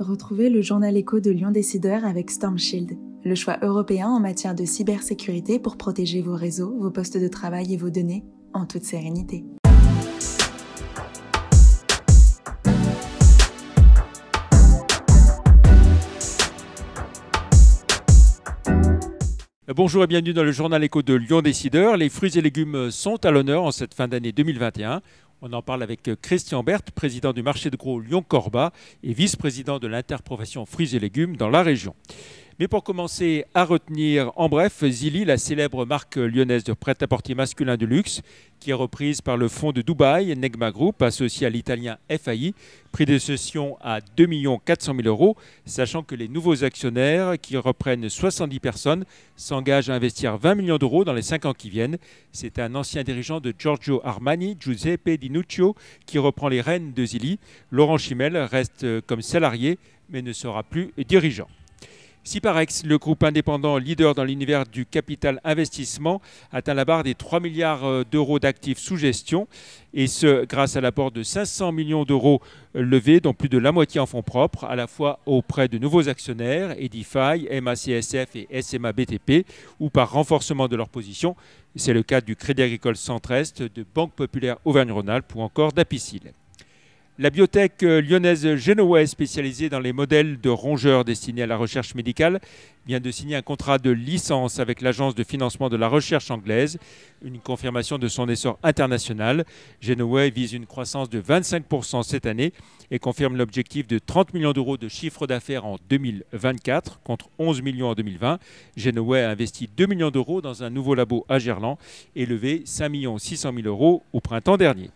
Retrouvez le journal écho de Lyon Décideur avec Stormshield, le choix européen en matière de cybersécurité pour protéger vos réseaux, vos postes de travail et vos données en toute sérénité. Bonjour et bienvenue dans le journal écho de Lyon Décideur. Les fruits et légumes sont à l'honneur en cette fin d'année 2021. On en parle avec euh, Christian Berthe, président du marché de gros Lyon-Corba et vice-président de l'interprofession fruits et légumes dans la région. Mais pour commencer à retenir, en bref, Zili, la célèbre marque lyonnaise de prêt-à-porter masculin de luxe, qui est reprise par le fonds de Dubaï, Negma Group, associé à l'italien FAI, prix de cession à 2 400 000 euros, sachant que les nouveaux actionnaires, qui reprennent 70 personnes, s'engagent à investir 20 millions d'euros dans les 5 ans qui viennent. C'est un ancien dirigeant de Giorgio Armani, Giuseppe Di Nuccio, qui reprend les rênes de Zili. Laurent Chimel reste euh, comme salarié, mais ne sera plus dirigeant. Ciparex, le groupe indépendant leader dans l'univers du capital investissement, atteint la barre des 3 milliards euh, d'euros d'actifs sous gestion, et ce grâce à l'apport de 500 millions d'euros euh, levés, dont plus de la moitié en fonds propres, à la fois auprès de nouveaux actionnaires, Edify, MACSF et SMA BTP, ou par renforcement de leur position. C'est le cas du Crédit Agricole Centre-Est, de Banque Populaire Auvergne-Rhône-Alpes ou encore d'Apicil. La biotech euh, lyonnaise Genoway, spécialisée dans les modèles de rongeurs destinés à la recherche médicale, vient de signer un contrat de licence avec l'Agence de financement de la recherche anglaise, une confirmation de son essor international. Genoway vise une croissance de 25% cette année et confirme l'objectif de 30 millions d'euros de chiffre d'affaires en 2024 contre 11 millions en 2020. Genoway a investi 2 millions d'euros dans un nouveau labo à Gerland et levé 5 600 000 euros au printemps dernier.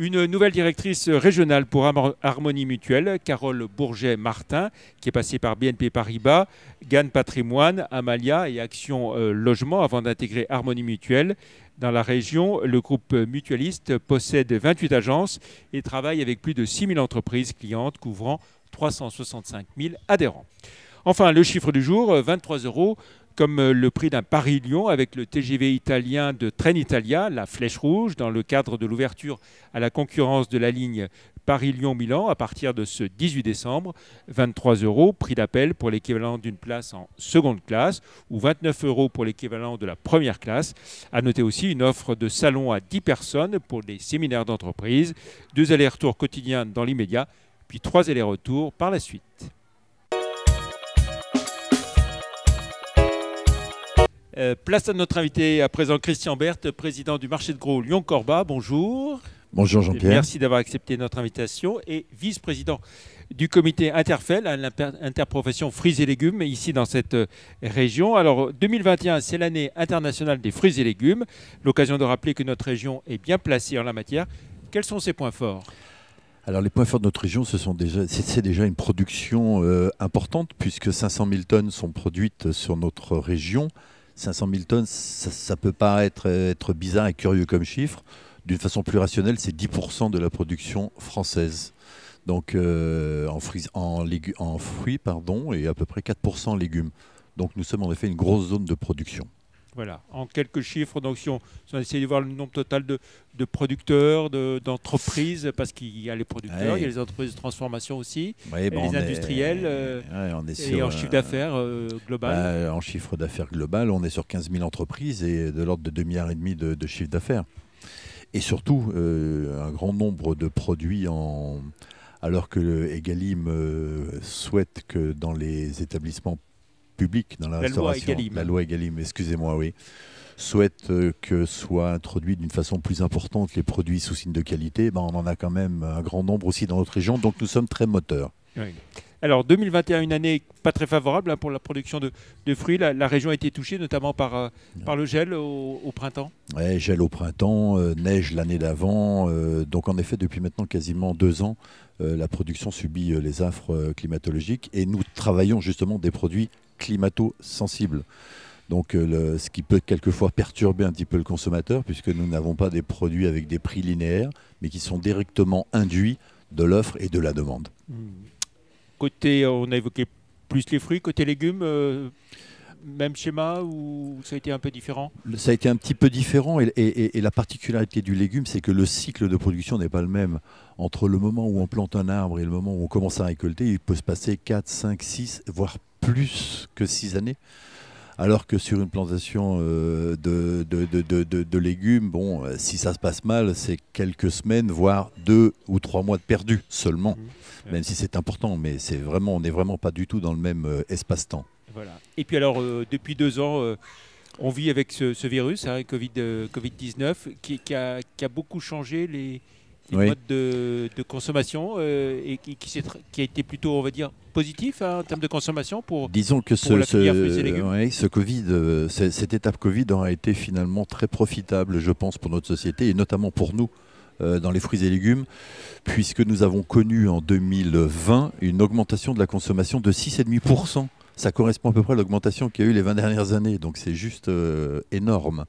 Une nouvelle directrice régionale pour Harmonie Mutuelle, Carole Bourget-Martin, qui est passée par BNP Paribas, gagne Patrimoine, Amalia et Action euh, Logement avant d'intégrer Harmonie Mutuelle. Dans la région, le groupe mutualiste possède 28 agences et travaille avec plus de 6000 entreprises clientes couvrant 365 000 adhérents. Enfin, le chiffre du jour, 23 euros, comme euh, le prix d'un Paris-Lyon avec le TGV italien de Trenitalia, la Flèche Rouge, dans le cadre de l'ouverture à la concurrence de la ligne Paris-Lyon-Milan à partir de ce 18 décembre. 23 euros, prix d'appel pour l'équivalent d'une place en seconde classe ou 29 euros pour l'équivalent de la première classe. À noter aussi une offre de salon à 10 personnes pour des séminaires d'entreprise, deux allers-retours quotidiens dans l'immédiat, puis trois allers-retours par la suite. Euh, place à notre invité à présent, Christian Berthe, président du marché de gros Lyon-Corba. Bonjour. Bonjour Jean-Pierre. Merci d'avoir accepté notre invitation et vice-président du comité Interfel, l'interprofession fruits et légumes, ici dans cette euh, région. Alors 2021, c'est l'année internationale des fruits et légumes. L'occasion de rappeler que notre région est bien placée en la matière. Quels sont ses points forts alors les points forts de notre région, ce déjà, c'est déjà une production euh, importante puisque 500 000 tonnes sont produites sur notre région, 500 000 tonnes, ça, peut paraître euh, être bizarre et curieux comme chiffre. D'une façon plus rationnelle, c'est 10% de la production française. Donc euh, en, fruits, en, fruits pardon, et à peu près 4% en légumes. Donc nous sommes en effet une grosse zone de production. Voilà, en quelques chiffres. Donc, si on, essaie de voir le nombre total de, de producteurs, d'entreprises, parce qu'il y a les producteurs, il y a les entreprises de transformation aussi, les industriels, et en chiffre d'affaires euh, global. Bah, en chiffre d'affaires global, on est sur 15 000 entreprises et de l'ordre de 2,5 milliards de, de chiffre d'affaires. Et surtout, euh, un grand nombre de produits en alors que Egalim euh, souhaite que dans les établissements public dans la, restauration. Loi La loi Egalim, excusez-moi, oui souhaite euh, que soient introduits d'une façon plus importante les produits sous signe de qualité, ben, on en a quand même un grand nombre aussi dans notre région, donc nous sommes très moteurs. Alors 2021, une année pas très favorable hein, pour la production de, fruits. La, région a été touchée notamment par, euh, par le gel au, printemps. gel au printemps, euh, neige l'année d'avant. Euh, donc en effet, depuis maintenant quasiment deux ans, la production subit les affres climatologiques et nous travaillons justement des produits climato-sensibles. Donc, ce qui peut quelquefois perturber un petit peu le consommateur, puisque nous n'avons pas des produits avec des prix linéaires, mais qui sont directement induits de l'offre et de la demande. Mmh. Côté, euh, on a évoqué plus les fruits, côté légumes, euh, même schéma ou ça a été un peu différent Ça a été un petit peu différent et, et la particularité du légume, c'est que le cycle de production n'est pas le même. Entre le moment où on plante un arbre et le moment où on commence à récolter, il peut se passer 4, 5, 6, voire plus que 6 années alors que sur une plantation euh, de, de, légumes, bon, euh, si ça se passe mal, c'est quelques semaines, voire deux ou trois mois de perdu seulement, mmh. même si c'est important, mais c'est vraiment, on n'est vraiment pas du tout dans le même euh, espace-temps. Voilà. Et puis alors, depuis deux ans, on vit avec ce, virus, hein, Covid-19, qui, qui, a beaucoup changé les, mode de, consommation euh, et qui, qui, a été plutôt, on va dire, positif hein, en termes de consommation pour. Disons que ce, ce, ouais, ce Covid, euh, cette étape Covid a été finalement très profitable, je pense, pour notre société et notamment pour nous euh, dans les fruits et légumes, puisque nous avons connu en 2020 une augmentation de la consommation de 6,5%. Ça correspond à peu près à l'augmentation qu'il y a eu les 20 dernières années, donc c'est juste énorme.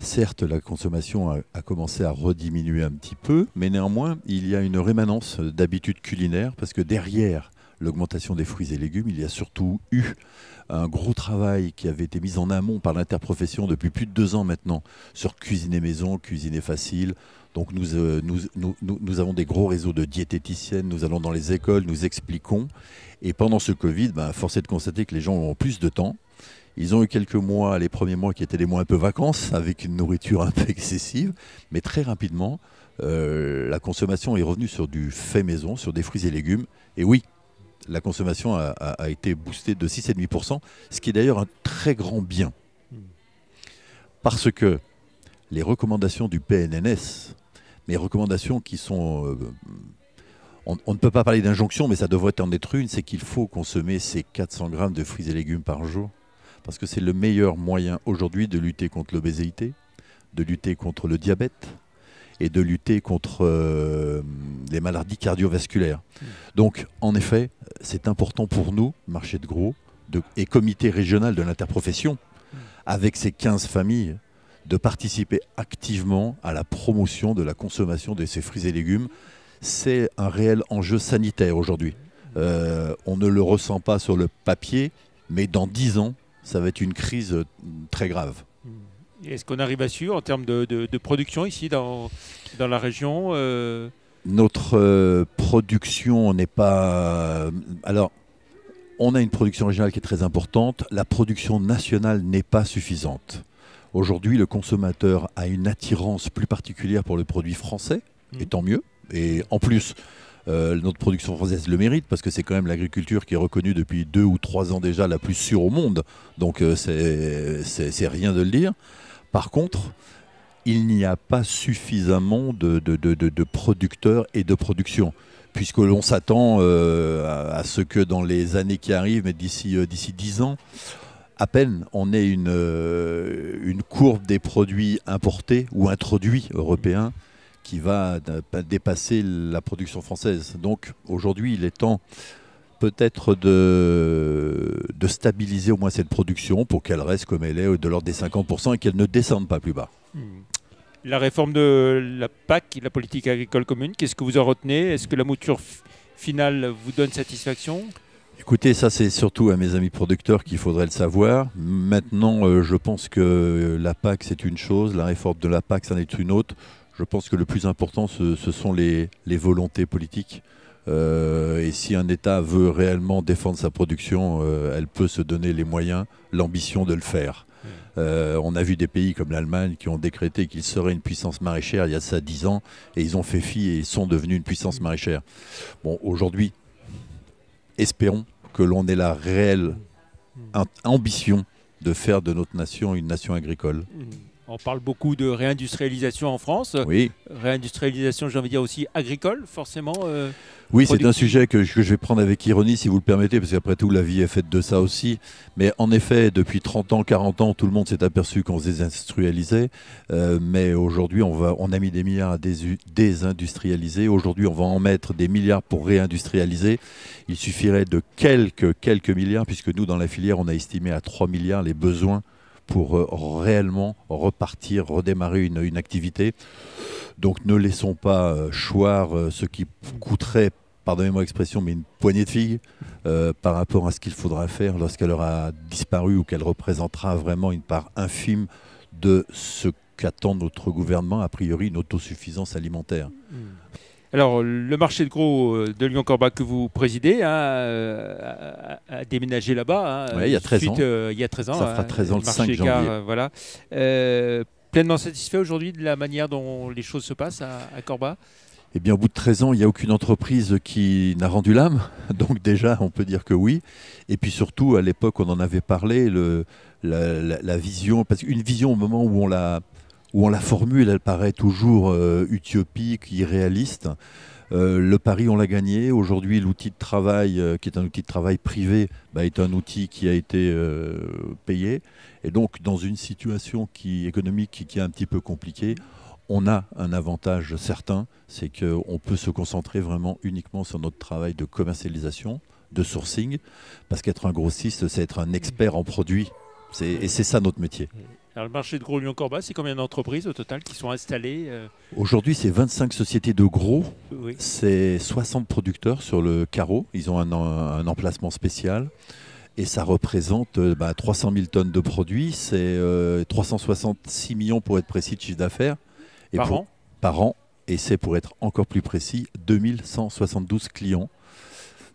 Certes, la consommation a, commencé à rediminuer un petit peu, mais néanmoins, il y a une rémanence d'habitudes culinaires parce que derrière l'augmentation des fruits et légumes, il y a surtout eu un gros travail qui avait été mis en amont par l'interprofession depuis plus de deux ans maintenant sur cuisiner maison, cuisiner facile, donc nous, euh, avons des gros réseaux de diététiciennes, nous allons dans les écoles, nous expliquons. Et pendant ce Covid, bah, force est de constater que les gens ont plus de temps, ils ont eu quelques mois, les premiers mois qui étaient des mois un peu vacances, avec une nourriture un peu excessive, mais très rapidement, euh, la consommation est revenue sur du fait maison, sur des fruits et légumes. Et oui, la consommation a, été boostée de 6,5%, ce qui est d'ailleurs un très grand bien. Parce que les recommandations du PNNS, mes recommandations qui sont... Euh, on, on, ne peut pas parler d'injonction, mais ça devrait en être une, c'est qu'il faut consommer ces 400 grammes de fruits et légumes par jour parce que c'est le meilleur moyen aujourd'hui de lutter contre l'obésité, de lutter contre le diabète et de lutter contre euh, les maladies cardiovasculaires. Mm. Donc, en effet, c'est important pour nous, marché de gros et comité régional de l'interprofession, mm. avec ces 15 familles, de participer activement à la promotion de la consommation de ces fruits et légumes. C'est un réel enjeu sanitaire aujourd'hui. Mm. Euh, on ne le ressent pas sur le papier, mais dans 10 ans, ça va être une crise euh, très grave. Est-ce qu'on arrive à suivre en termes de, production ici dans, dans la région euh Notre euh, production n'est pas... Alors, on a une production régionale qui est très importante. La production nationale n'est pas suffisante. Aujourd'hui, le consommateur a une attirance plus particulière pour le produit français, mm. et tant mieux. Et en plus, euh, notre production française le mérite parce que c'est quand même l'agriculture qui est reconnue depuis deux ou trois ans déjà la plus sûre au monde. Donc euh, c'est rien de le dire. Par contre, il n'y a pas suffisamment de, producteurs et de production, puisque l'on s'attend euh, à, ce que dans les années qui arrivent, mais d'ici dix d'ici ans, à peine on ait une courbe des produits importés ou introduits européens qui va euh, dépasser la production française. Donc aujourd'hui, il est temps peut-être de, de stabiliser au moins cette production pour qu'elle reste comme elle est de l'ordre des 50% et qu'elle ne descende pas plus bas. La réforme de la PAC, la politique agricole commune, qu'est-ce que vous en retenez Est-ce que la mouture finale vous donne satisfaction Écoutez, ça c'est surtout à mes amis producteurs qu'il faudrait le savoir. Maintenant, euh, je pense que la PAC c'est une chose, la réforme de la PAC c'en est une autre. Je pense que le plus important, ce, sont les, volontés politiques. Euh, et si un État veut réellement défendre sa production, euh, elle peut se donner les moyens, l'ambition de le faire. Mmh. Euh, on a vu des pays comme l'Allemagne qui ont décrété qu'ils seraient une puissance maraîchère il y a ça dix ans, et ils ont fait fi et ils sont devenus une puissance maraîchère. Bon, aujourd'hui, espérons que l'on ait la réelle mmh. ambition de faire de notre nation une nation agricole. Mmh. On parle beaucoup de réindustrialisation en France. Oui. Réindustrialisation, j'ai envie de dire aussi agricole, forcément. Euh, oui, c'est un sujet que je, vais prendre avec ironie, si vous le permettez, parce qu'après tout, la vie est faite de ça aussi. Mais en effet, depuis 30 ans, 40 ans, tout le monde s'est aperçu qu'on se désindustrialisait. Euh, mais aujourd'hui, on, on a mis des milliards à désindustrialiser. Aujourd'hui, on va en mettre des milliards pour réindustrialiser. Il suffirait de quelques, quelques milliards, puisque nous, dans la filière, on a estimé à 3 milliards les besoins pour euh, réellement repartir, redémarrer une, activité. Donc ne laissons pas euh, choir euh, ce qui coûterait pardonnez-moi l'expression, mais une poignée de filles par rapport à ce qu'il faudra faire lorsqu'elle aura disparu ou qu'elle représentera vraiment une part infime de ce qu'attend notre gouvernement, a priori une autosuffisance alimentaire. Mm. Alors, le marché de gros euh, de lyon corbat que vous présidez hein, euh, a, déménagé là-bas. Hein, il y a 13 ans. Euh, il y 13 ans. Ça fera 13 hein, ans le, 5 janvier. voilà. pleinement satisfait aujourd'hui de la manière dont les choses se passent à, Corba eh bien, au bout de 13 ans, il n'y a aucune entreprise qui n'a rendu l'âme. Donc déjà, on peut dire que oui. Et puis surtout, à l'époque, on en avait parlé, la, vision, parce qu'une vision au moment où on l'a où on la formule, elle paraît toujours euh, utopique, irréaliste. Euh, le pari, on l'a gagné. Aujourd'hui, l'outil de travail, euh, qui est un outil de travail privé, bah, est un outil qui a été payé. Et donc, dans une situation qui, économique qui, qui est un petit peu compliquée, on a un avantage certain, c'est qu'on peut se concentrer vraiment uniquement sur notre travail de commercialisation, de sourcing, parce qu'être un grossiste, c'est être un expert en produits. Et c'est ça notre métier le marché de gros Lyon-Corba, c'est combien d'entreprises au total qui sont installées euh Aujourd'hui, c'est 25 sociétés de gros. C'est 60 producteurs sur le carreau. Ils ont un, emplacement spécial. Et ça représente 300 euh, 000 bah, tonnes de produits. C'est 366 euh, millions, pour être précis, de chiffre d'affaires. Par an Par an. Et c'est, pour être encore plus précis, 2172 clients.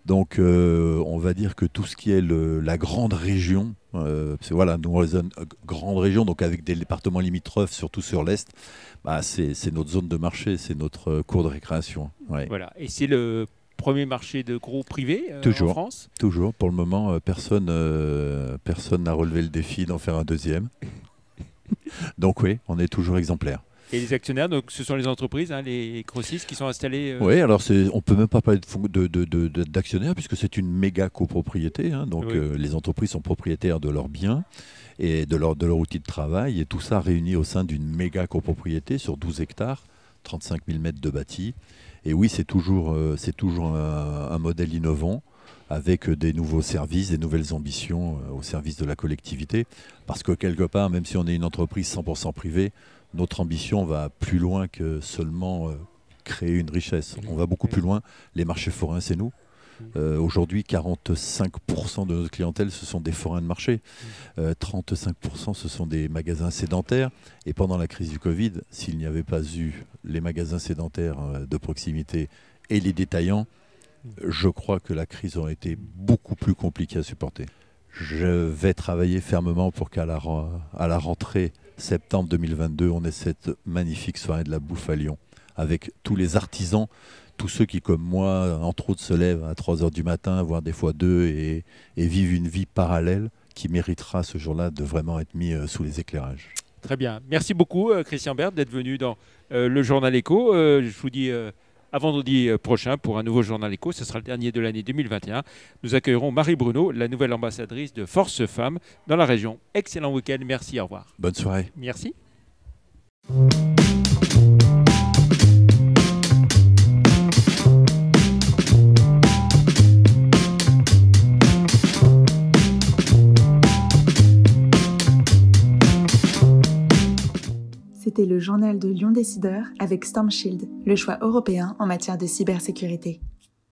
Donc, on va dire que tout ce qui est la grande région euh, voilà, nous, euh, grande région, donc avec des départements limitrophes, surtout sur l'Est, bah, c'est notre zone de marché, c'est notre euh, cours de récréation. Voilà, et c'est le premier marché de gros privé en France Toujours, pour le moment, personne personne n'a relevé le défi d'en faire un deuxième. donc oui, on est toujours exemplaire. Et les actionnaires, donc ce sont les entreprises, hein, les grossistes qui sont installés. Euh, oui, alors on ne peut même pas parler d'actionnaires puisque c'est une méga copropriété. Hein, donc euh, les entreprises sont propriétaires de leurs biens et de leur, de leur outil de travail et tout ça réuni au sein d'une méga copropriété sur 12 hectares, 35 000 mètres de bâti. Et oui, c'est toujours, euh, toujours un, modèle innovant avec des nouveaux services, des nouvelles ambitions au service de la collectivité. Parce que quelque part, même si on est une entreprise 100% privée, notre ambition va plus loin que seulement euh, créer une richesse. On va beaucoup plus loin. Les marchés forains, c'est nous. Euh, aujourd'hui, 45% de notre clientèle, ce sont des forains de marché. 35%, euh, ce sont des magasins sédentaires. Et pendant la crise du Covid, s'il n'y avait pas eu les magasins sédentaires de proximité et les détaillants, je crois que la crise aurait été beaucoup plus compliquée à supporter. Je vais travailler fermement pour qu'à la, à la rentrée, septembre 2022. On est cette magnifique soirée de la bouffe à Lyon avec tous les artisans, tous ceux qui, comme moi, entre autres, se lèvent à 3 heures du matin, voire des fois deux, et, et vivent une vie parallèle qui méritera ce jour-là de vraiment être mis euh, sous les éclairages. Très bien. Merci beaucoup, euh, Christian Bert, d'être venu dans euh, le journal écho je vous dis. A vendredi euh, prochain pour un nouveau journal éco. Ce sera le dernier de l'année 2021. Nous accueillerons Marie Bruno, la nouvelle ambassadrice de Force Femmes dans la région. Excellent week-end. Merci. Au revoir. Bonne soirée. Merci. le journal de Lyon Décideur avec Stormshield, le choix européen en matière de cybersécurité.